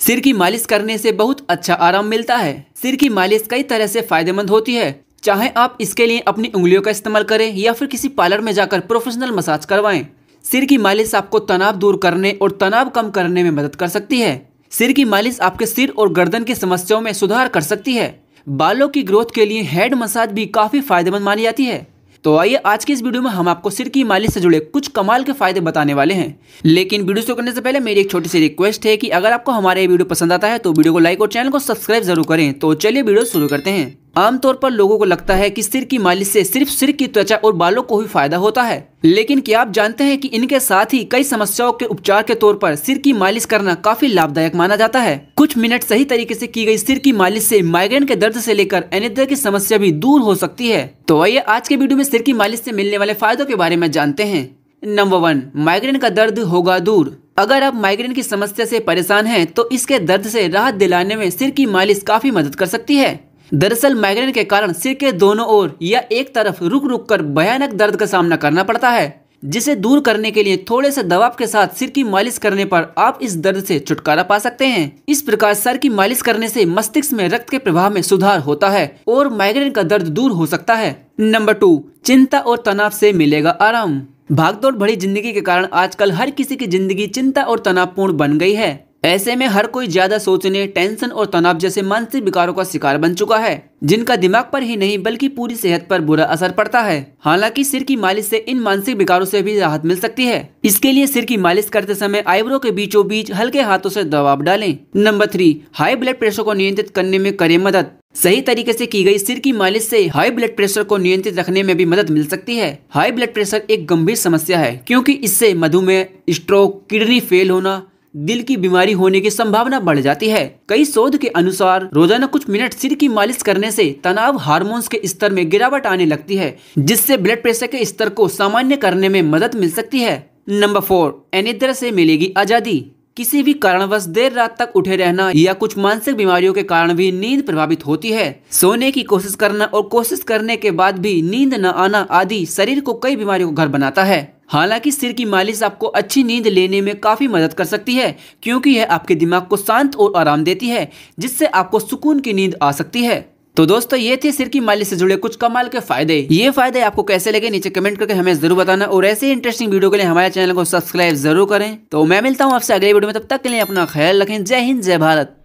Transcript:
सिर की मालिश करने से बहुत अच्छा आराम मिलता है सिर की मालिश कई तरह से फायदेमंद होती है चाहे आप इसके लिए अपनी उंगलियों का इस्तेमाल करें या फिर किसी पार्लर में जाकर प्रोफेशनल मसाज करवाएं सिर की मालिश आपको तनाव दूर करने और तनाव कम करने में मदद कर सकती है सिर की मालिश आपके सिर और गर्दन की समस्याओं में सुधार कर सकती है बालों की ग्रोथ के लिए हेड मसाज भी काफ़ी फायदेमंद मानी जाती है तो आइए आज की इस वीडियो में हम आपको सिर की मालिश से जुड़े कुछ कमाल के फायदे बताने वाले हैं लेकिन वीडियो शुरू करने से पहले मेरी एक छोटी सी रिक्वेस्ट है कि अगर आपको हमारे ये वीडियो पसंद आता है तो वीडियो को लाइक और चैनल को सब्सक्राइब जरूर करें तो चलिए वीडियो शुरू करते हैं आमतौर पर लोगों को लगता है कि सिर की मालिश से सिर्फ सिर की त्वचा और बालों को ही फायदा होता है लेकिन क्या आप जानते हैं कि इनके साथ ही कई समस्याओं के उपचार के तौर पर सिर की मालिश करना काफी लाभदायक माना जाता है कुछ मिनट सही तरीके से की गई सिर की मालिश से माइग्रेन के दर्द से लेकर एनिद्रा की समस्या भी दूर हो सकती है तो आइए आज के वीडियो में सिर की मालिश ऐसी मिलने वाले फायदों के बारे में जानते हैं नंबर वन माइग्रेन का दर्द होगा दूर अगर आप माइग्रेन की समस्या से परेशान हैं तो इसके दर्द से राहत दिलाने में सिर की मालिश काफी मदद कर सकती है दरअसल माइग्रेन के कारण सिर के दोनों ओर या एक तरफ रुक रुक कर भयानक दर्द का सामना करना पड़ता है जिसे दूर करने के लिए थोड़े से दबाव के साथ सिर की मालिश करने पर आप इस दर्द से छुटकारा पा सकते हैं इस प्रकार सर की मालिश करने से मस्तिष्क में रक्त के प्रभाव में सुधार होता है और माइग्रेन का दर्द दूर हो सकता है नंबर टू चिंता और तनाव से मिलेगा आराम भागदौड़ भरी जिंदगी के कारण आजकल हर किसी की जिंदगी चिंता और तनावपूर्ण बन गई है ऐसे में हर कोई ज्यादा सोचने टेंशन और तनाव जैसे मानसिक विकारों का शिकार बन चुका है जिनका दिमाग पर ही नहीं बल्कि पूरी सेहत पर बुरा असर पड़ता है हालांकि सिर की मालिश से इन मानसिक विकारों से भी राहत मिल सकती है इसके लिए सिर की मालिश करते समय आईब्रो के बीचों बीच हल्के हाथों से दबाव डालें number three high blood pressure को नियंत्रित करने में करें मदद सही तरीके से की गई सिर की मालिश से हाई ब्लड प्रेशर को नियंत्रित रखने में भी मदद मिल सकती है हाई ब्लड प्रेशर एक गंभीर समस्या है क्योंकि इससे मधुमेह स्ट्रोक किडनी फेल होना दिल की बीमारी होने की संभावना बढ़ जाती है कई शोध के अनुसार रोजाना कुछ मिनट सिर की मालिश करने से तनाव हार्मोन्स के स्तर में गिरावट आने लगती है जिससे ब्लड प्रेशर के स्तर को सामान्य करने में मदद मिल सकती है नंबर फोर अनिद्रा से मिलेगी आजादी किसी भी कारणवश देर रात तक उठे रहना या कुछ मानसिक बीमारियों के कारण भी नींद प्रभावित होती है सोने की कोशिश करना और कोशिश करने के बाद भी नींद न आना आदि शरीर को कई बीमारियों का घर बनाता है हालांकि सिर की मालिश आपको अच्छी नींद लेने में काफ़ी मदद कर सकती है क्योंकि यह आपके दिमाग को शांत और आराम देती है जिससे आपको सुकून की नींद आ सकती है तो दोस्तों ये थे सिर की मालिश से जुड़े कुछ कमाल के फायदे ये फायदे आपको कैसे लगे नीचे कमेंट करके हमें जरूर बताना और ऐसे इंटरेस्टिंग वीडियो के लिए हमारे चैनल को सब्सक्राइब जरूर करें तो मैं मिलता हूँ आपसे अगले वीडियो में तब तक के लिए अपना ख्याल रखें जय हिंद जय भारत